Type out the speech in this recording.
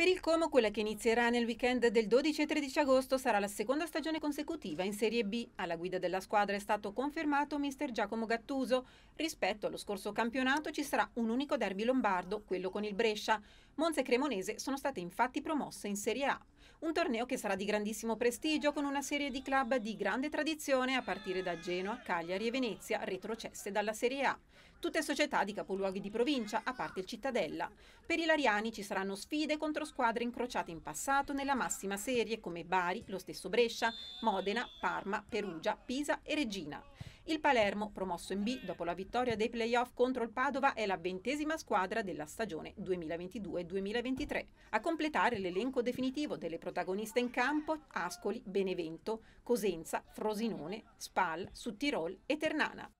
Per il Como, quella che inizierà nel weekend del 12 e 13 agosto, sarà la seconda stagione consecutiva in Serie B. Alla guida della squadra è stato confermato mister Giacomo Gattuso. Rispetto allo scorso campionato ci sarà un unico derby lombardo, quello con il Brescia. Monza e Cremonese sono state infatti promosse in Serie A. Un torneo che sarà di grandissimo prestigio con una serie di club di grande tradizione a partire da Genoa, Cagliari e Venezia, retrocesse dalla Serie A. Tutte società di capoluoghi di provincia, a parte il Cittadella. Per i Lariani ci saranno sfide contro squadre incrociate in passato nella massima serie come Bari, lo stesso Brescia, Modena, Parma, Perugia, Pisa e Regina. Il Palermo, promosso in B dopo la vittoria dei playoff contro il Padova, è la ventesima squadra della stagione 2022-2023. A completare l'elenco definitivo delle protagoniste in campo Ascoli, Benevento, Cosenza, Frosinone, Spal, Suttirol e Ternana.